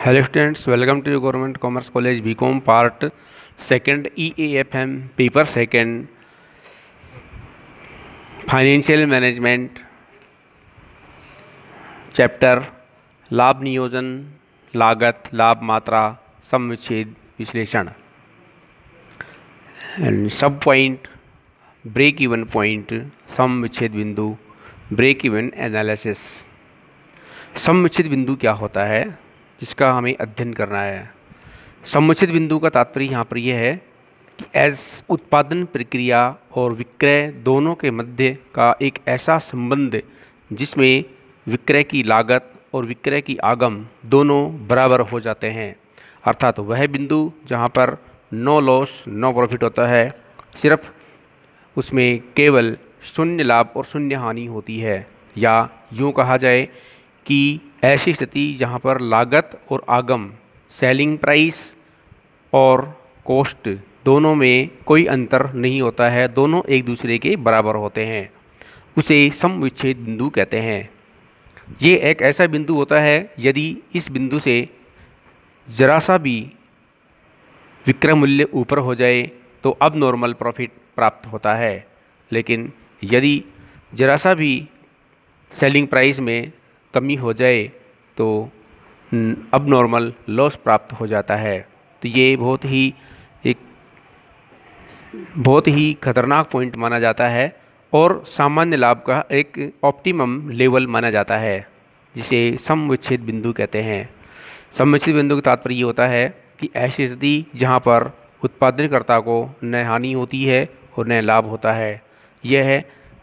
Hello students welcome to government commerce college B Com part second EAFM e paper second financial management chapter लाभ नियोजन लागत लाभ मात्रा समविच्छेद विश्लेषण and sub point break even point समविच्छेद बिंदु ब्रेक इवन एनालिसिस समविच्छेद बिंदु क्या होता है जिसका हमें अध्ययन करना है समुचित बिंदु का तात्पर्य यहाँ पर यह है कि एस उत्पादन प्रक्रिया और विक्रय दोनों के मध्य का एक ऐसा संबंध जिसमें विक्रय की लागत और विक्रय की आगम दोनों बराबर हो जाते हैं अर्थात वह बिंदु जहाँ पर नो लॉस नो प्रॉफिट होता है सिर्फ उसमें केवल शून्य लाभ और शून्य हानि होती है या यूँ कहा जाए कि ऐसी स्थिति जहाँ पर लागत और आगम सेलिंग प्राइस और कॉस्ट दोनों में कोई अंतर नहीं होता है दोनों एक दूसरे के बराबर होते हैं उसे समविच्छेद बिंदु कहते हैं ये एक ऐसा बिंदु होता है यदि इस बिंदु से ज़रा सा भी विक्रय मूल्य ऊपर हो जाए तो अब नॉर्मल प्रॉफिट प्राप्त होता है लेकिन यदि ज़रा सा भी सेलिंग प्राइस में कमी हो जाए तो अब नॉर्मल लॉस प्राप्त हो जाता है तो ये बहुत ही एक बहुत ही खतरनाक पॉइंट माना जाता है और सामान्य लाभ का एक ऑप्टिमम लेवल माना जाता है जिसे समविच्छेद बिंदु कहते हैं समविच्छेद बिंदु का तात्पर्य ये होता है कि ऐसी स्थिति जहाँ पर उत्पादनकर्ता को न हानि होती है और न लाभ होता है यह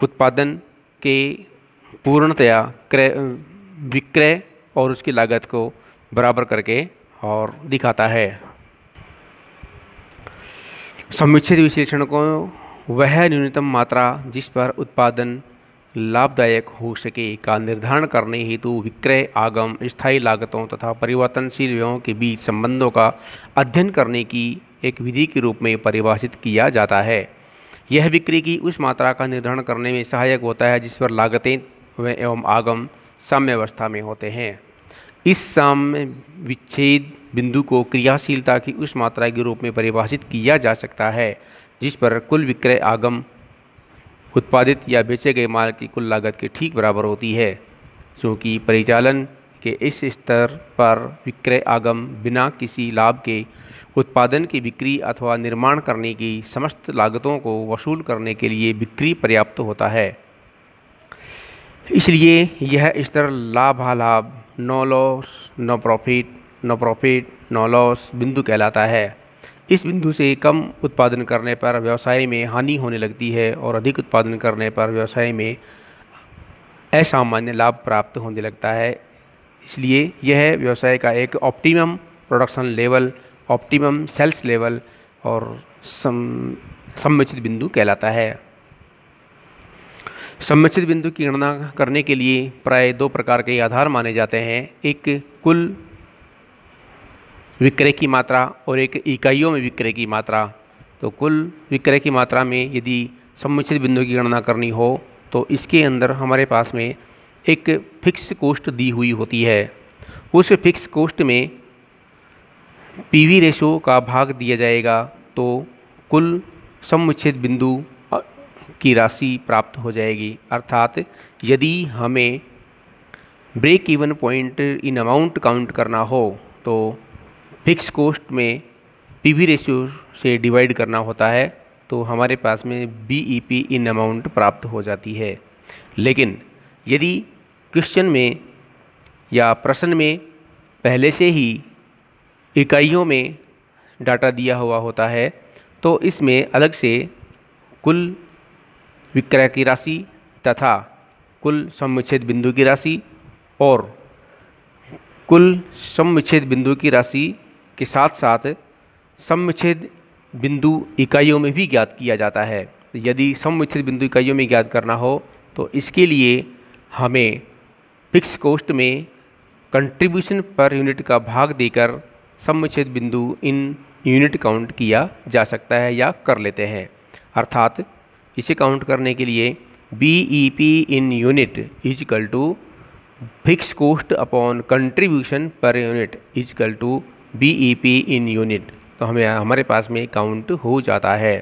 उत्पादन के पूर्णतया क्रय विक्रय और उसकी लागत को बराबर करके और दिखाता है समीक्षित विश्लेषण को वह न्यूनतम मात्रा जिस पर उत्पादन लाभदायक हो सके का निर्धारण करने हेतु विक्रय आगम स्थायी लागतों तथा परिवर्तनशील व्ययों के बीच संबंधों का अध्ययन करने की एक विधि के रूप में परिभाषित किया जाता है यह बिक्री की उस मात्रा का निर्धारण करने में सहायक होता है जिस पर लागतें एवं आगम साम्यवस्था में होते हैं इस साम्य विच्छेद बिंदु को क्रियाशीलता की उस मात्रा के रूप में परिभाषित किया जा सकता है जिस पर कुल विक्रय आगम उत्पादित या बेचे गए माल की कुल लागत के ठीक बराबर होती है क्योंकि परिचालन के इस स्तर पर विक्रय आगम बिना किसी लाभ के उत्पादन की बिक्री अथवा निर्माण करने की समस्त लागतों को वसूल करने के लिए बिक्री पर्याप्त होता है इसलिए यह स्तर लाभ लाभ no loss no profit no profit no loss बिंदु कहलाता है इस बिंदु से कम उत्पादन करने पर व्यवसाय में हानि होने लगती है और अधिक उत्पादन करने पर व्यवसाय में असामान्य लाभ प्राप्त होने लगता है इसलिए यह व्यवसाय का एक optimum production level optimum sales level और सम सम्मिश्रित बिंदु कहलाता है सम्मिश्रित बिंदु की गणना करने के लिए प्राय दो प्रकार के आधार माने जाते हैं एक कुल विक्रय की मात्रा और एक इकाइयों में विक्रय की मात्रा तो कुल विक्रय की मात्रा में यदि सम्मिश्रित बिंदु की गणना करनी हो तो इसके अंदर हमारे पास में एक फिक्स कोष्ट दी हुई होती है उस फिक्स कोष्ट में पीवी रेशो का भाग दिया जाएगा तो कुल सम्मिश्रित बिंदु की राशि प्राप्त हो जाएगी अर्थात यदि हमें break even point in amount count करना हो तो फिक्स कोस्ट में पी वी रेशियो से डिवाइड करना होता है तो हमारे पास में B E P in amount प्राप्त हो जाती है लेकिन यदि क्वेश्चन में या प्रश्न में पहले से ही इकाइयों में डाटा दिया हुआ होता है तो इसमें अलग से कुल विक्रय की राशि तथा कुल समविच्छेद बिंदु की राशि और कुल समविच्छेद बिंदु की राशि के साथ साथ समविच्छेद बिंदु इकाइयों में भी ज्ञात किया जाता है यदि समविच्छेद बिंदु इकाइयों में ज्ञात करना हो तो इसके लिए हमें फिक्स कोस्ट में कंट्रीब्यूशन पर यूनिट का भाग देकर सम्मिच्छेद बिंदु इन यूनिट काउंट किया जा सकता है या कर लेते हैं अर्थात इसे काउंट करने के लिए B E P in unit equal to fix cost upon contribution per unit equal to B E P in unit तो हमें हमारे पास में काउंट हो जाता है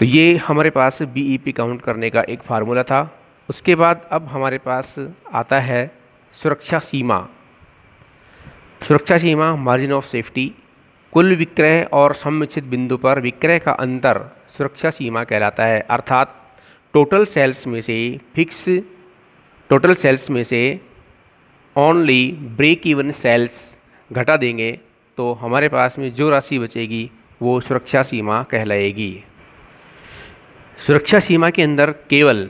तो ये हमारे पास बी ई पी काउंट करने का एक फार्मूला था उसके बाद अब हमारे पास आता है सुरक्षा सीमा सुरक्षा सीमा मार्जिन ऑफ सेफ्टी कुल विक्रय और सम्मिश्रित बिंदु पर विक्रय का अंतर सुरक्षा सीमा कहलाता है अर्थात टोटल सेल्स में से फिक्स टोटल सेल्स में से ओनली ब्रेक इवन सेल्स घटा देंगे तो हमारे पास में जो राशि बचेगी वो सुरक्षा सीमा कहलाएगी सुरक्षा सीमा के अंदर केवल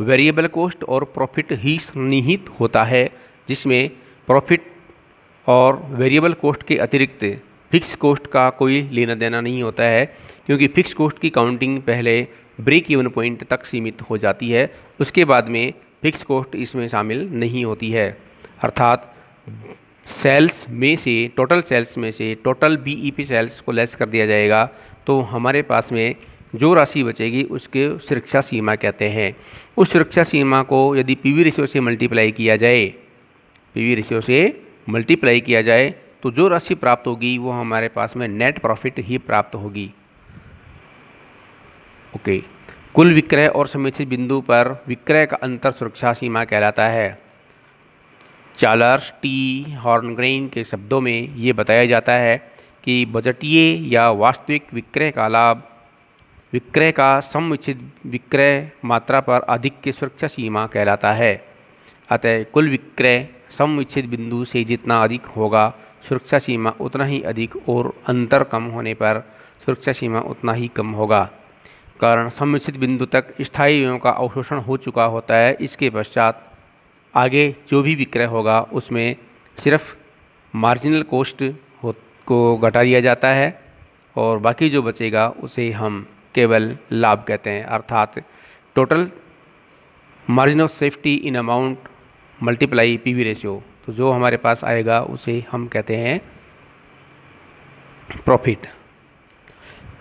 वेरिएबल कॉस्ट और प्रॉफिट ही निहित होता है जिसमें प्रॉफिट और वेरिएबल कॉस्ट के अतिरिक्त फिक्स कॉस्ट का कोई लेना देना नहीं होता है क्योंकि फ़िक्स कॉस्ट की काउंटिंग पहले ब्रेक इवन पॉइंट तक सीमित हो जाती है उसके बाद में फिक्स कॉस्ट इसमें शामिल नहीं होती है अर्थात सेल्स में से टोटल सेल्स में से टोटल बीईपी सेल्स को लेस कर दिया जाएगा तो हमारे पास में जो राशि बचेगी उसके सुरक्षा सीमा कहते हैं उस सुरक्षा सीमा को यदि पीवी वी से मल्टीप्लाई किया जाए पीवी वी से मल्टीप्लाई किया जाए तो जो राशि प्राप्त होगी वो हमारे पास में नेट प्रॉफिट ही प्राप्त होगी ओके कुल विक्रय और समीक्षित बिंदु पर विक्रय का अंतर सुरक्षा सीमा कहलाता है चालर्स टी हॉर्नग्रेन के शब्दों में ये बताया जाता है कि बजटीय या वास्तविक विक्रय का लाभ विक्रय का समुचित विक्रय मात्रा पर अधिक की सुरक्षा सीमा कहलाता है अतः कुल विक्रय समुचित बिंदु से जितना अधिक होगा सुरक्षा सीमा उतना ही अधिक और अंतर कम होने पर सुरक्षा सीमा उतना ही कम होगा कारण समुचित बिंदु तक स्थायी व्ययों का अवशोषण हो चुका होता है इसके पश्चात आगे जो भी विक्रय होगा उसमें सिर्फ मार्जिनल कोस्ट हो को घटा दिया जाता है और बाकी जो बचेगा उसे हम केवल लाभ कहते हैं अर्थात total margin of safety in amount multiply PV ratio तो जो हमारे पास आएगा उसे हम कहते हैं प्रॉफिट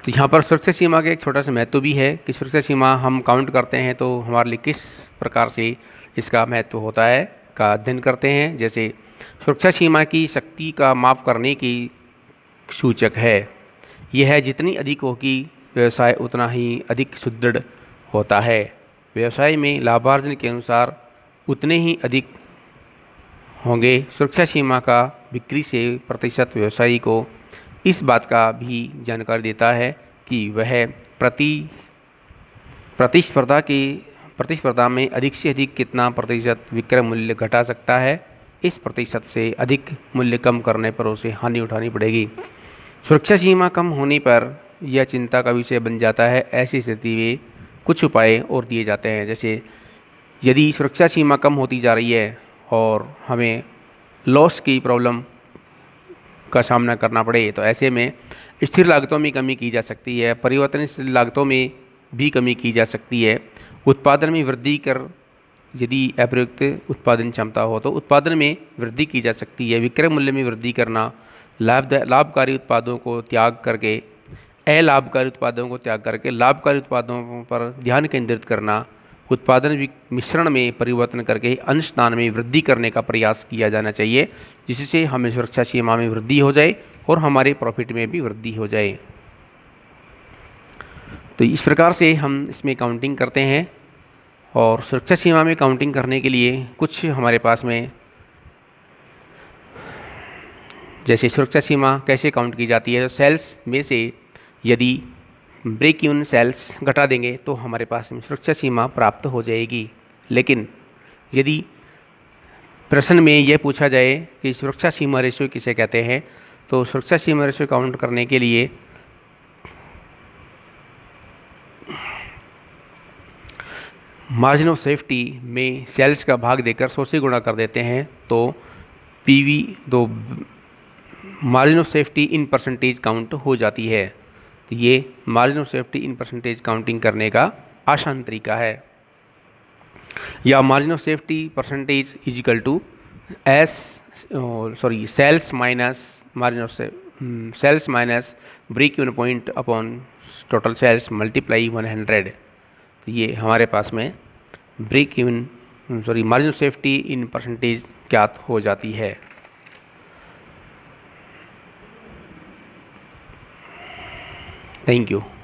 तो यहाँ पर सुरक्षा सीमा का एक छोटा सा महत्व भी है कि सुरक्षा सीमा हम काउंट करते हैं तो हमारे लिए किस प्रकार से इसका महत्व होता है का अध्ययन करते हैं जैसे सुरक्षा सीमा की शक्ति का माप करने की सूचक है यह है जितनी अधिक होगी व्यवसाय उतना ही अधिक सुदृढ़ होता है व्यवसाय में लाभार्जन के अनुसार उतने ही अधिक होंगे सुरक्षा सीमा का बिक्री से प्रतिशत व्यवसायी को इस बात का भी जानकारी देता है कि वह प्रति प्रतिस्पर्धा की प्रतिस्पर्धा में अधिक से अधिक कितना प्रतिशत विक्रय मूल्य घटा सकता है इस प्रतिशत से अधिक मूल्य कम करने पर उसे हानि उठानी पड़ेगी सुरक्षा सीमा कम होने पर यह चिंता का विषय बन जाता है ऐसी स्थिति में कुछ उपाय और दिए जाते हैं जैसे यदि सुरक्षा सीमा कम होती जा रही है और हमें लॉस की प्रॉब्लम का सामना करना पड़े तो ऐसे में स्थिर लागतों में कमी की जा सकती है परिवर्तनशील लागतों में भी कमी की जा सकती है उत्पादन में वृद्धि कर यदि अप्रयुक्त उत्पादन क्षमता हो तो उत्पादन में वृद्धि की जा सकती है विक्रय मूल्य में वृद्धि करना लाभ लाभकारी उत्पादों को त्याग करके अलाभकारी उत्पादों को त्याग करके लाभकारी उत्पादों पर ध्यान केंद्रित करना उत्पादन मिश्रण में परिवर्तन करके अंशदान में वृद्धि करने का प्रयास किया जाना चाहिए जिससे हमें सुरक्षा सीमा में वृद्धि हो जाए और हमारे प्रॉफिट में भी वृद्धि हो जाए तो इस प्रकार से हम इसमें काउंटिंग करते हैं और सुरक्षा सीमा में काउंटिंग करने के लिए कुछ हमारे पास में जैसे सुरक्षा सीमा कैसे काउंट की जाती है तो सेल्स में से यदि ब्रेक यून सेल्स घटा देंगे तो हमारे पास सुरक्षा सीमा प्राप्त हो जाएगी लेकिन यदि प्रश्न में यह पूछा जाए कि सुरक्षा सीमा रेशियो किसे कहते हैं तो सुरक्षा सीमा रेशियो काउंट करने के लिए मार्जिन ऑफ सेफ्टी में सेल्स का भाग देकर सौ से गुणा कर देते हैं तो पीवी दो margin of safety in percentage count हो जाती है तो ये margin of safety in percentage counting करने का आसान तरीका है या margin of safety percentage equal to S sorry sales minus margin of sales minus break even point upon total sales multiply one hundred तो ये हमारे पास में break even sorry margin of safety in percentage क्या हो जाती है Thank you.